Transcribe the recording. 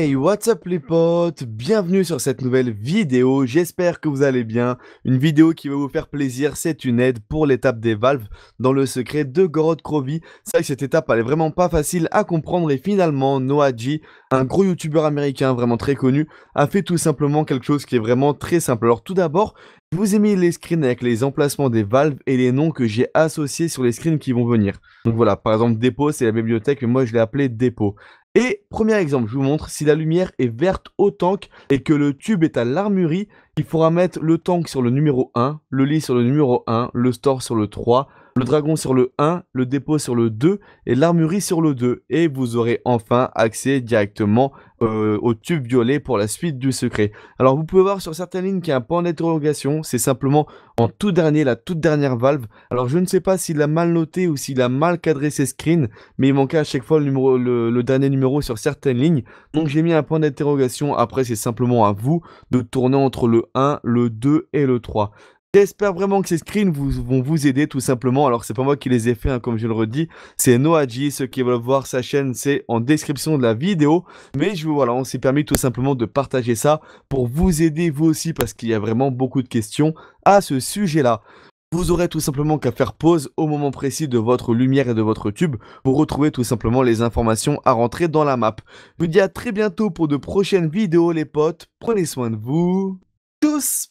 Hey, what's up les potes Bienvenue sur cette nouvelle vidéo, j'espère que vous allez bien. Une vidéo qui va vous faire plaisir, c'est une aide pour l'étape des valves dans le secret de Gorod Krovi. C'est cette étape elle est vraiment pas facile à comprendre et finalement Noah G, un gros youtubeur américain vraiment très connu, a fait tout simplement quelque chose qui est vraiment très simple. Alors tout d'abord, je vous ai mis les screens avec les emplacements des valves et les noms que j'ai associés sur les screens qui vont venir. Donc voilà, par exemple dépôt, c'est la bibliothèque, moi je l'ai appelé dépôt. Et premier exemple, je vous montre, si la lumière est verte au tank et que le tube est à l'armurerie, il faudra mettre le tank sur le numéro 1, le lit sur le numéro 1, le store sur le 3, le dragon sur le 1, le dépôt sur le 2 et l'armurerie sur le 2. Et vous aurez enfin accès directement euh, au tube violet pour la suite du secret. Alors vous pouvez voir sur certaines lignes qu'il y a un point d'interrogation, c'est simplement en tout dernier, la toute dernière valve. Alors je ne sais pas s'il a mal noté ou s'il a mal cadré ses screens, mais il manquait à chaque fois le, le dernier numéro sur certaines lignes. Donc j'ai mis un point d'interrogation, après c'est simplement à vous de tourner entre le 1, le 2 et le 3. J'espère vraiment que ces screens vous, vont vous aider tout simplement. Alors c'est pas moi qui les ai fait, hein, comme je le redis, c'est Noaji. Ceux qui veulent voir sa chaîne, c'est en description de la vidéo. Mais je voilà, on s'est permis tout simplement de partager ça pour vous aider vous aussi parce qu'il y a vraiment beaucoup de questions à ce sujet-là. Vous aurez tout simplement qu'à faire pause au moment précis de votre lumière et de votre tube pour retrouver tout simplement les informations à rentrer dans la map. Je vous dis à très bientôt pour de prochaines vidéos les potes, prenez soin de vous. Tschüss.